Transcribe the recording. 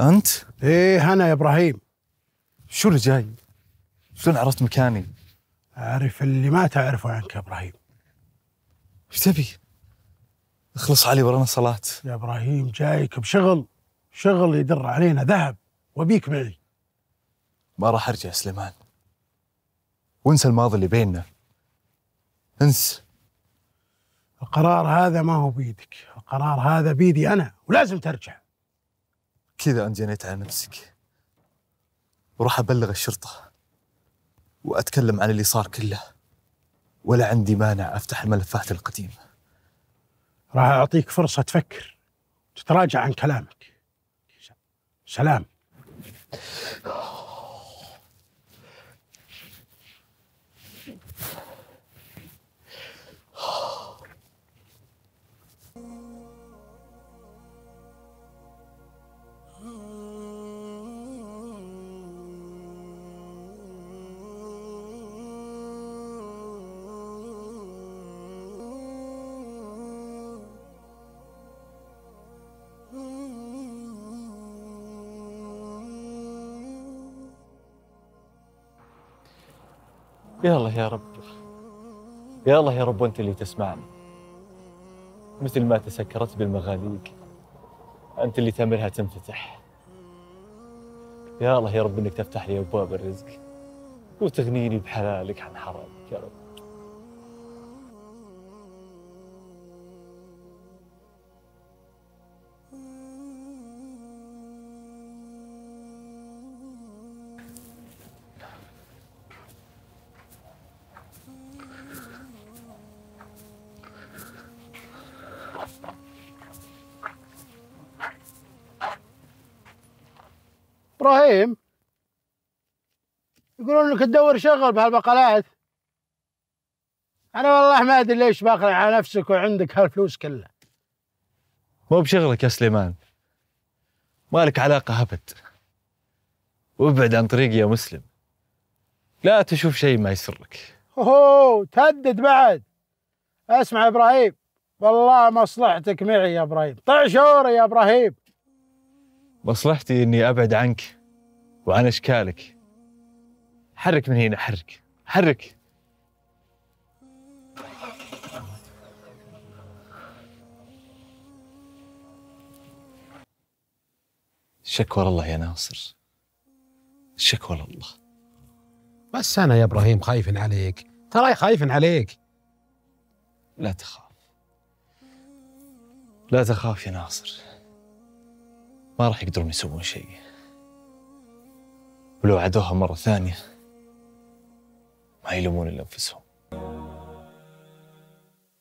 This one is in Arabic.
انت؟ ايه انا يا ابراهيم شو اللي جاي؟ شلون عرفت مكاني؟ اعرف اللي ما تعرفه عنك يا ابراهيم ايش تبي؟ اخلص علي ورانا صلاة يا ابراهيم جايك بشغل شغل يدر علينا ذهب وبيك معي ما راح ارجع يا سليمان وانسى الماضي اللي بيننا انس القرار هذا ما هو بيدك القرار هذا بيدي انا ولازم ترجع كذا أنت جنيت على نفسك وراح أبلغ الشرطة وأتكلم عن اللي صار كله ولا عندي مانع أفتح الملفات القديمة راح أعطيك فرصة تفكر تتراجع عن كلامك سلام يا الله يا رب يا الله يا رب وانت اللي تسمعني مثل ما تسكرت بالمغاليق انت اللي تامرها تنفتح يا الله يا رب انك تفتح لي ابواب الرزق وتغنيني بحلالك عن حرامك يا رب ابراهيم يقولون انك تدور شغل بهالبقالات انا والله ما ادري ليش باخر على نفسك وعندك هالفلوس كلها مو بشغلك يا سليمان مالك علاقه ابد وابعد عن طريقي يا مسلم لا تشوف شيء ما يسرك اوه تهدد بعد اسمع يا ابراهيم والله مصلحتك معي يا ابراهيم طع شوري يا ابراهيم مصلحتي اني ابعد عنك وعن اشكالك حرك من هنا حرك حرك شكوى لله يا ناصر شكوى لله بس انا يا ابراهيم خايف عليك تراي خايف عليك لا تخاف لا تخاف يا ناصر ما راح يقدرون يسوون شيء ولو عادوها مرة ثانية ما يلومون إلا أنفسهم